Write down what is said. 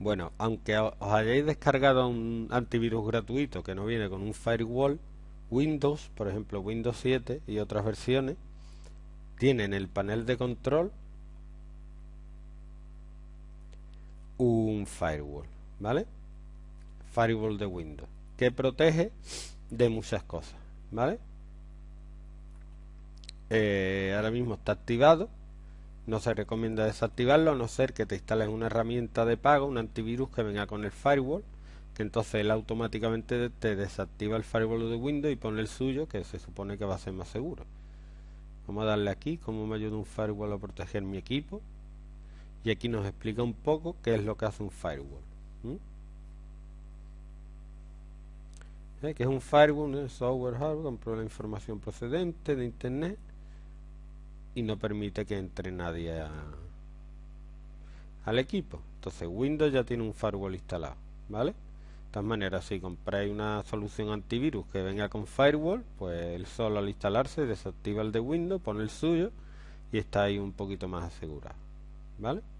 Bueno, aunque os hayáis descargado un antivirus gratuito que no viene con un firewall, Windows, por ejemplo Windows 7 y otras versiones, tienen el panel de control un firewall, ¿vale? Firewall de Windows, que protege de muchas cosas, ¿vale? Eh, ahora mismo está activado no se recomienda desactivarlo a no ser que te instales una herramienta de pago, un antivirus que venga con el firewall, que entonces él automáticamente te desactiva el firewall de Windows y pone el suyo, que se supone que va a ser más seguro. Vamos a darle aquí como me ayuda un firewall a proteger mi equipo. Y aquí nos explica un poco qué es lo que hace un firewall. Eh, que es un firewall, software hardware, comprueba la información procedente de internet y no permite que entre nadie al equipo. Entonces Windows ya tiene un firewall instalado, ¿vale? De todas maneras, si compráis una solución antivirus que venga con firewall, pues él solo al instalarse desactiva el de Windows, pone el suyo y está ahí un poquito más asegurado, ¿vale?